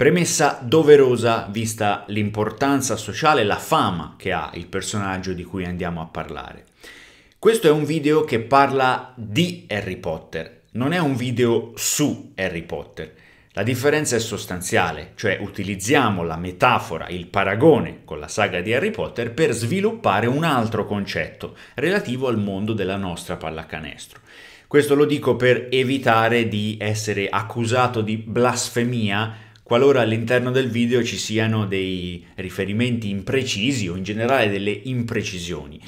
Premessa doverosa vista l'importanza sociale e la fama che ha il personaggio di cui andiamo a parlare. Questo è un video che parla di Harry Potter, non è un video su Harry Potter. La differenza è sostanziale, cioè utilizziamo la metafora, il paragone con la saga di Harry Potter per sviluppare un altro concetto relativo al mondo della nostra pallacanestro. Questo lo dico per evitare di essere accusato di blasfemia qualora all'interno del video ci siano dei riferimenti imprecisi o in generale delle imprecisioni.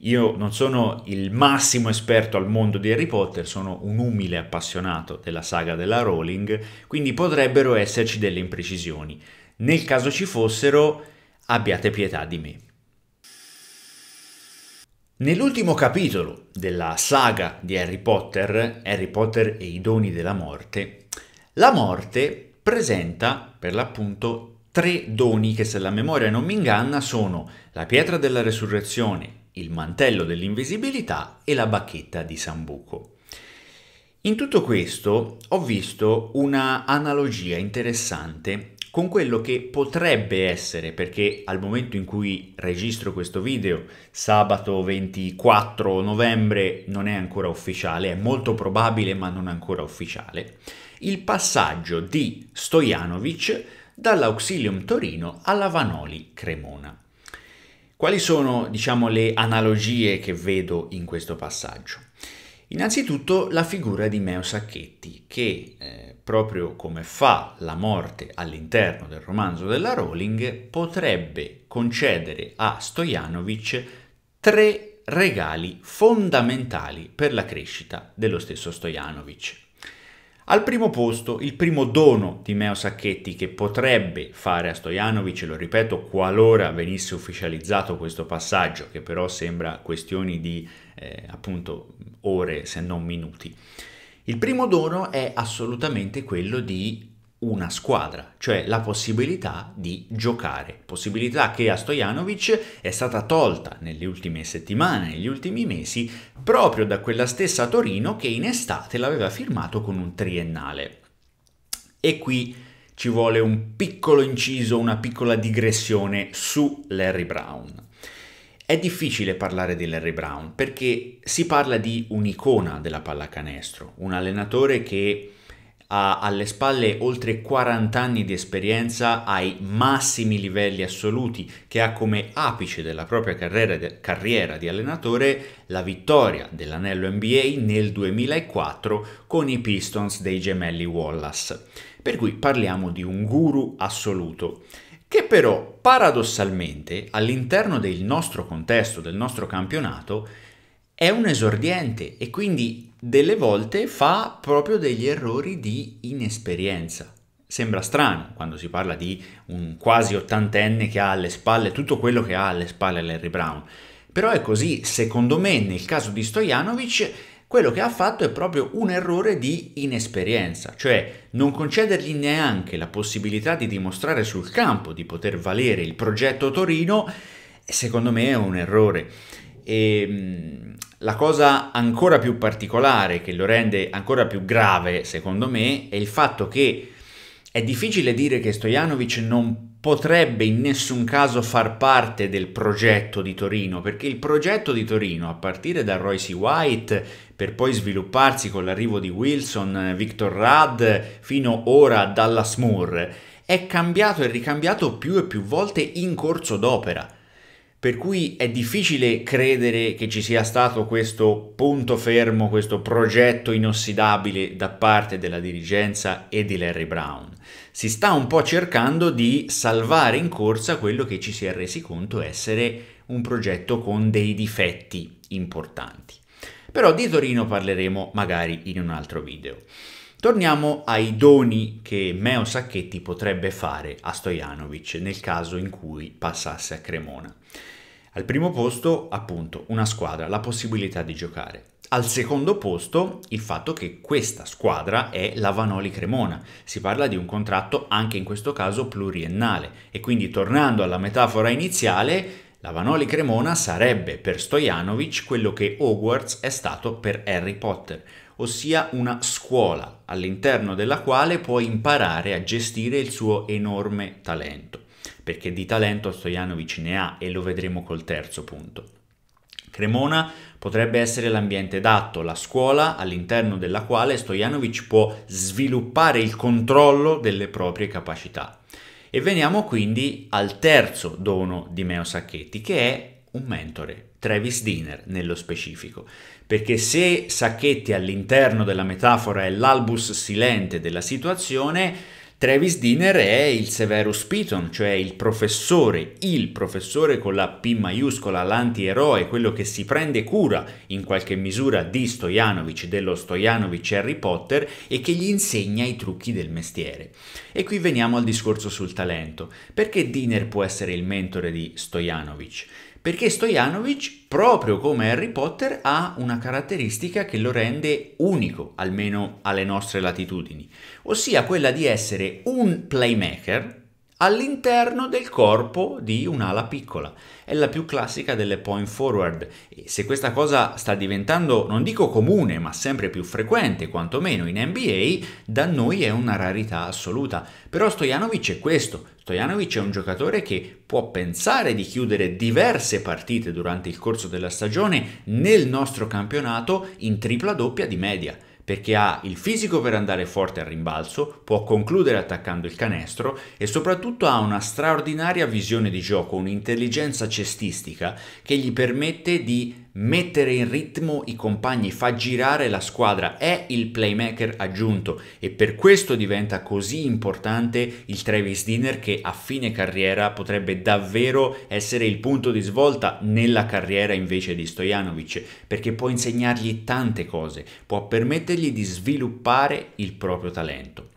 Io non sono il massimo esperto al mondo di Harry Potter, sono un umile appassionato della saga della Rowling, quindi potrebbero esserci delle imprecisioni. Nel caso ci fossero, abbiate pietà di me. Nell'ultimo capitolo della saga di Harry Potter, Harry Potter e i doni della morte, la morte presenta per l'appunto tre doni che se la memoria non mi inganna sono la pietra della resurrezione, il mantello dell'invisibilità e la bacchetta di Sambuco. In tutto questo ho visto una analogia interessante con quello che potrebbe essere, perché al momento in cui registro questo video, sabato 24 novembre, non è ancora ufficiale, è molto probabile ma non ancora ufficiale, il passaggio di Stojanovic dall'Auxilium Torino alla Vanoli Cremona. Quali sono, diciamo, le analogie che vedo in questo passaggio? Innanzitutto la figura di Meo Sacchetti, che eh, proprio come fa la morte all'interno del romanzo della Rowling, potrebbe concedere a Stojanovic tre regali fondamentali per la crescita dello stesso Stojanovic. Al primo posto il primo dono di Meo Sacchetti che potrebbe fare a Stojanovic, lo ripeto, qualora venisse ufficializzato questo passaggio, che però sembra questioni di eh, appunto ore se non minuti. Il primo dono è assolutamente quello di una squadra, cioè la possibilità di giocare, possibilità che a Stojanovic è stata tolta nelle ultime settimane, negli ultimi mesi, proprio da quella stessa Torino che in estate l'aveva firmato con un triennale. E qui ci vuole un piccolo inciso, una piccola digressione su Larry Brown. È difficile parlare di Larry Brown perché si parla di un'icona della pallacanestro, un allenatore che ha alle spalle oltre 40 anni di esperienza ai massimi livelli assoluti, che ha come apice della propria carriera, carriera di allenatore la vittoria dell'anello NBA nel 2004 con i Pistons dei gemelli Wallace. Per cui parliamo di un guru assoluto che però paradossalmente all'interno del nostro contesto, del nostro campionato, è un esordiente e quindi delle volte fa proprio degli errori di inesperienza. Sembra strano quando si parla di un quasi ottantenne che ha alle spalle tutto quello che ha alle spalle Larry Brown. Però è così, secondo me nel caso di Stojanovic quello che ha fatto è proprio un errore di inesperienza, cioè non concedergli neanche la possibilità di dimostrare sul campo di poter valere il progetto Torino, secondo me è un errore. E, ehm, la cosa ancora più particolare, che lo rende ancora più grave secondo me, è il fatto che è difficile dire che Stojanovic non potrebbe in nessun caso far parte del progetto di Torino, perché il progetto di Torino, a partire da Royce White, per poi svilupparsi con l'arrivo di Wilson, Victor Rudd, fino ora dalla Moore, è cambiato e ricambiato più e più volte in corso d'opera per cui è difficile credere che ci sia stato questo punto fermo, questo progetto inossidabile da parte della dirigenza e di Larry Brown. Si sta un po' cercando di salvare in corsa quello che ci si è resi conto essere un progetto con dei difetti importanti. Però di Torino parleremo magari in un altro video. Torniamo ai doni che Meo Sacchetti potrebbe fare a Stojanovic nel caso in cui passasse a Cremona. Al primo posto, appunto, una squadra, la possibilità di giocare. Al secondo posto, il fatto che questa squadra è la Vanoli Cremona. Si parla di un contratto anche in questo caso pluriennale e quindi tornando alla metafora iniziale, la Vanoli Cremona sarebbe per Stojanovic quello che Hogwarts è stato per Harry Potter, ossia una scuola all'interno della quale può imparare a gestire il suo enorme talento, perché di talento Stojanovic ne ha e lo vedremo col terzo punto. Cremona potrebbe essere l'ambiente adatto, la scuola all'interno della quale Stojanovic può sviluppare il controllo delle proprie capacità. E veniamo quindi al terzo dono di Meo Sacchetti, che è un mentore, Travis Diner nello specifico, perché se Sacchetti all'interno della metafora è l'albus silente della situazione, Travis Diner è il Severus Piton, cioè il professore, il professore con la P maiuscola, l'antieroe, quello che si prende cura in qualche misura di Stojanovic, dello Stojanovic Harry Potter e che gli insegna i trucchi del mestiere. E qui veniamo al discorso sul talento. Perché Diner può essere il mentore di Stojanovic? Perché Stojanovic, proprio come Harry Potter, ha una caratteristica che lo rende unico, almeno alle nostre latitudini, ossia quella di essere un playmaker, all'interno del corpo di un'ala piccola. È la più classica delle point forward e se questa cosa sta diventando, non dico comune, ma sempre più frequente, quantomeno in NBA, da noi è una rarità assoluta. Però Stojanovic è questo, Stojanovic è un giocatore che può pensare di chiudere diverse partite durante il corso della stagione nel nostro campionato in tripla doppia di media perché ha il fisico per andare forte al rimbalzo, può concludere attaccando il canestro e soprattutto ha una straordinaria visione di gioco, un'intelligenza cestistica che gli permette di mettere in ritmo i compagni, fa girare la squadra, è il playmaker aggiunto e per questo diventa così importante il Travis Dinner che a fine carriera potrebbe davvero essere il punto di svolta nella carriera invece di Stojanovic, perché può insegnargli tante cose, può permettergli di sviluppare il proprio talento.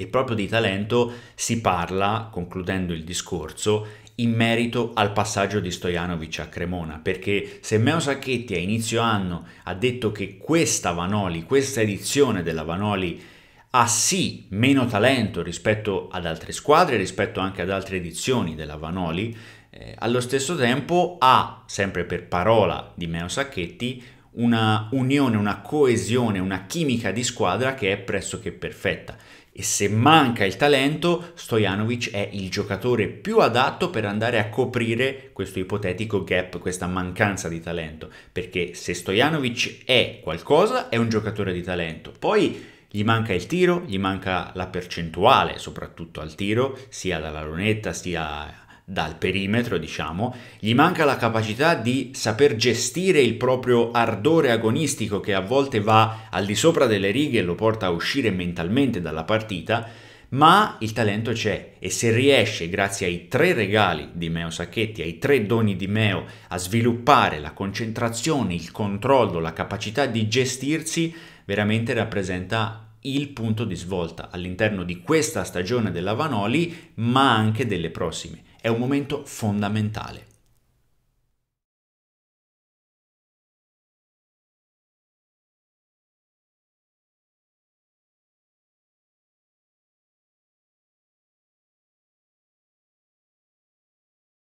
E proprio di talento si parla, concludendo il discorso, in merito al passaggio di Stojanovic a Cremona, perché se Meo Sacchetti a inizio anno ha detto che questa Vanoli, questa edizione della Vanoli ha sì meno talento rispetto ad altre squadre, rispetto anche ad altre edizioni della Vanoli, eh, allo stesso tempo ha, sempre per parola di Meo Sacchetti, una unione, una coesione, una chimica di squadra che è pressoché perfetta e se manca il talento, Stojanovic è il giocatore più adatto per andare a coprire questo ipotetico gap, questa mancanza di talento, perché se Stojanovic è qualcosa, è un giocatore di talento. Poi gli manca il tiro, gli manca la percentuale, soprattutto al tiro, sia dalla lunetta sia dal perimetro, diciamo, gli manca la capacità di saper gestire il proprio ardore agonistico che a volte va al di sopra delle righe e lo porta a uscire mentalmente dalla partita, ma il talento c'è e se riesce, grazie ai tre regali di Meo Sacchetti, ai tre doni di Meo, a sviluppare la concentrazione, il controllo, la capacità di gestirsi, veramente rappresenta il punto di svolta all'interno di questa stagione della Vanoli, ma anche delle prossime è un momento fondamentale.